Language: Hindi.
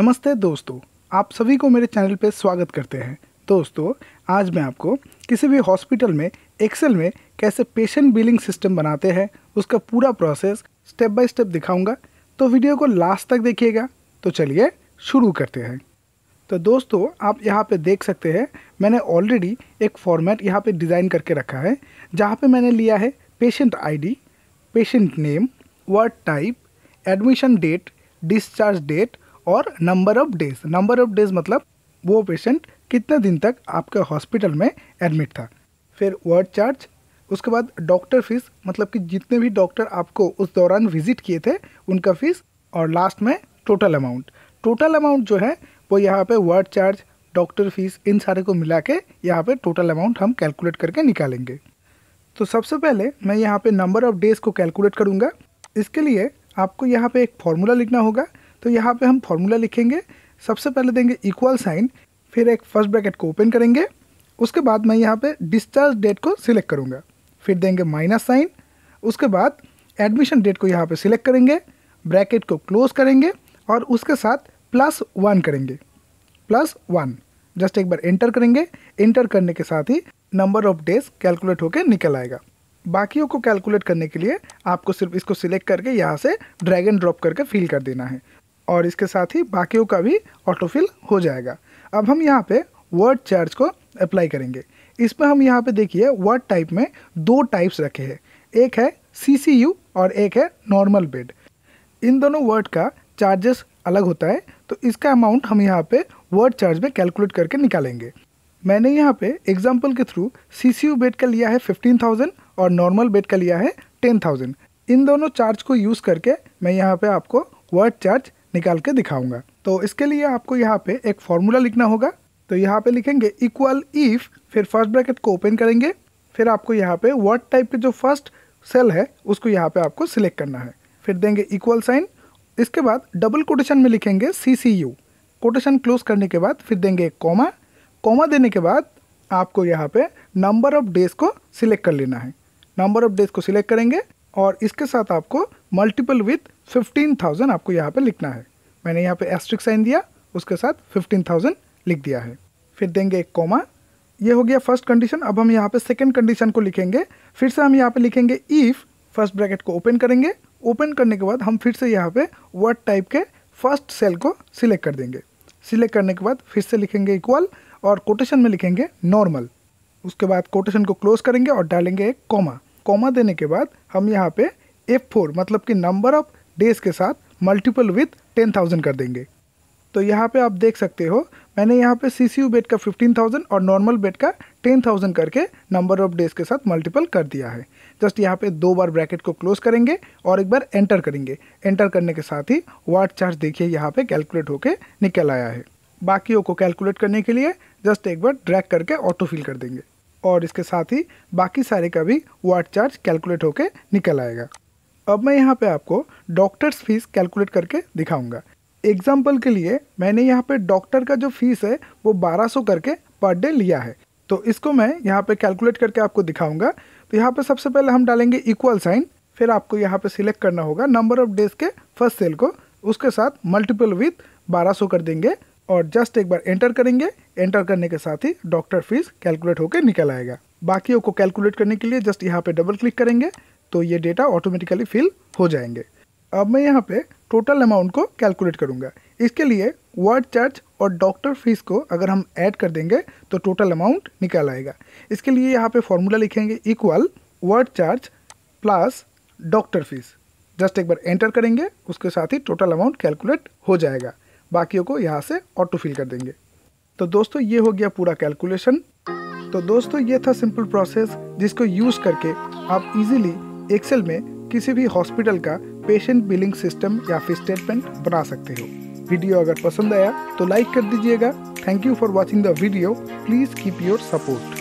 नमस्ते दोस्तों आप सभी को मेरे चैनल पर स्वागत करते हैं दोस्तों आज मैं आपको किसी भी हॉस्पिटल में एक्सेल में कैसे पेशेंट बिलिंग सिस्टम बनाते हैं उसका पूरा प्रोसेस स्टेप बाय स्टेप दिखाऊंगा तो वीडियो को लास्ट तक देखिएगा तो चलिए शुरू करते हैं तो दोस्तों आप यहाँ पे देख सकते हैं मैंने ऑलरेडी एक फॉर्मेट यहाँ पे डिज़ाइन करके रखा है जहाँ पे मैंने लिया है patient ID, patient name ward type admission date discharge date और number of days number of days मतलब वो पेशेंट कितने दिन तक आपके हॉस्पिटल में एडमिट था फिर वार्ड चार्ज उसके बाद डॉक्टर फीस मतलब कि जितने भी डॉक्टर आपको उस दौरान विजिट किए थे उनका फीस और लास्ट में टोटल अमाउंट टोटल अमाउंट जो है वो यहाँ पे वार्ड चार्ज डॉक्टर फीस इन सारे को मिला के यहाँ पे टोटल अमाउंट हम कैलकुलेट करके निकालेंगे तो सबसे पहले मैं यहाँ पे नंबर ऑफ डेज़ को कैलकुलेट करूँगा इसके लिए आपको यहाँ पे एक फॉर्मूला लिखना होगा तो यहाँ पे हम फॉर्मूला लिखेंगे सबसे पहले देंगे इक्वल साइन फिर एक फर्स्ट ब्रैकेट को ओपन करेंगे उसके बाद मैं यहाँ पे डिस्चार्ज डेट को सिलेक्ट करूँगा फिर देंगे माइनस साइन उसके बाद एडमिशन डेट को यहाँ पे सिलेक्ट करेंगे ब्रैकेट को क्लोज करेंगे और उसके साथ प्लस वन करेंगे प्लस वन जस्ट एक बार एंटर करेंगे एंटर करने के साथ ही नंबर ऑफ डेज कैलकुलेट होकर निकल आएगा बाकियों को कैलकुलेट करने के लिए आपको सिर्फ इसको सिलेक्ट करके यहाँ से ड्रैग एंड ड्रॉप करके फिल कर देना है और इसके साथ ही बाकियों का भी ऑटोफिल हो जाएगा अब हम यहाँ पे वर्ड चार्ज को अप्लाई करेंगे इसमें हम यहाँ पे देखिए वर्ड टाइप में दो टाइप्स रखे हैं एक है सी और एक है नॉर्मल बेड इन दोनों वर्ड का चार्जेस अलग होता है तो इसका अमाउंट हम यहाँ पे वर्ड चार्ज में कैलकुलेट करके निकालेंगे मैंने यहाँ पे एग्जाम्पल के थ्रू सी सी बेड का लिया है फिफ्टीन थाउजेंड और नॉर्मल बेड का लिया है टेन थाउजेंड इन दोनों चार्ज को यूज़ करके मैं यहाँ पे आपको वर्ड चार्ज निकाल के दिखाऊंगा तो इसके लिए आपको यहाँ पे एक फॉर्मूला लिखना होगा तो यहाँ पे लिखेंगे इक्वल इफ फिर फर्स्ट ब्रैकेट को ओपन करेंगे फिर आपको यहाँ पे वर्ड टाइप के जो फर्स्ट सेल है उसको यहाँ पे आपको सिलेक्ट करना है फिर देंगे इक्वल साइन इसके बाद डबल कोटेशन में लिखेंगे C C U quotation close करने के बाद फिर देंगे कॉमा कॉमा देने के बाद आपको यहाँ पे नंबर ऑफ डेज को सिलेक्ट कर लेना है नंबर ऑफ डेज को सिलेक्ट करेंगे और इसके साथ आपको मल्टीपल विथ फिफ्टीन थाउजेंड आपको यहाँ पे लिखना है मैंने यहाँ पे एस्ट्रिक साइन दिया उसके साथ फिफ्टीन थाउजेंड लिख दिया है फिर देंगे एक कोमा ये हो गया फर्स्ट कंडीशन अब हम यहाँ पे सेकंड कंडीशन को लिखेंगे फिर से हम यहाँ पे लिखेंगे इफ़ फर्स्ट ब्रैकेट को ओपन करेंगे ओपन करने के बाद हम फिर से यहाँ पे वर्ड टाइप के फर्स्ट सेल को सिलेक्ट कर देंगे सिलेक्ट करने के बाद फिर से लिखेंगे इक्वल और कोटेशन में लिखेंगे नॉर्मल उसके बाद कोटेशन को क्लोज करेंगे और डालेंगे एक कॉमा कॉमा देने के बाद हम यहाँ पे एफ फोर मतलब कि नंबर ऑफ डेज के साथ मल्टीपल विथ टेन थाउजेंड कर देंगे तो यहाँ पे आप देख सकते हो मैंने यहाँ पे सी सी यू बेड का फिफ्टीन थाउजेंड और नॉर्मल बेड का टेन थाउजेंड करके नंबर ऑफ डेज के साथ मल्टीपल कर दिया है जस्ट यहाँ पे दो बार ब्रैकेट को क्लोज करेंगे और एक बार एंटर करेंगे एंटर करने के साथ ही वाट चार्ज देखिए यहाँ पे कैलकुलेट होके निकल आया है बाकियों को कैलकुलेट करने के लिए जस्ट एक बार ड्रैग करके ऑटो फिल कर देंगे और इसके साथ ही बाकी सारे का भी वाट चार्ज कैलकुलेट होकर निकल आएगा अब मैं यहाँ पे आपको डॉक्टर्स फीस कैलकुलेट करके दिखाऊंगा एग्जाम्पल के लिए मैंने यहाँ पे डॉक्टर का जो फीस है वो 1200 करके पर डे लिया है तो इसको मैं यहाँ पे कैलकुलेट करके आपको दिखाऊंगा तो यहाँ पे सबसे पहले हम डालेंगे इक्वल साइन फिर आपको यहाँ पे सिलेक्ट करना होगा नंबर ऑफ डेज के फर्स्ट सेल को उसके साथ मल्टीपल विथ बारह कर देंगे और जस्ट एक बार एंटर करेंगे एंटर करने के साथ ही डॉक्टर फीस कैलकुलेट होकर निकल आएगा बाकियों को कैलकुलेट करने के लिए जस्ट यहाँ पे डबल क्लिक करेंगे तो ये डेटा ऑटोमेटिकली फिल हो जाएंगे अब मैं यहाँ पे टोटल अमाउंट को कैलकुलेट करूँगा इसके लिए वार्ड चार्ज और डॉक्टर फीस को अगर हम ऐड कर देंगे तो टोटल अमाउंट निकल आएगा इसके लिए यहाँ पे फॉर्मूला लिखेंगे equal ward charge plus doctor fees just एक बार एंटर करेंगे उसके साथ ही टोटल अमाउंट कैलकुलेट हो जाएगा बाकियों को यहाँ से ऑटो फिल कर देंगे तो दोस्तों ये हो गया पूरा कैलकुलेशन तो दोस्तों ये था सिंपल प्रोसेस जिसको यूज़ करके आप इजीली एक्सेल में किसी भी हॉस्पिटल का पेशेंट बिलिंग सिस्टम या फिर स्टेटमेंट बना सकते हो वीडियो अगर पसंद आया तो लाइक कर दीजिएगा thank you for watching the video please keep your support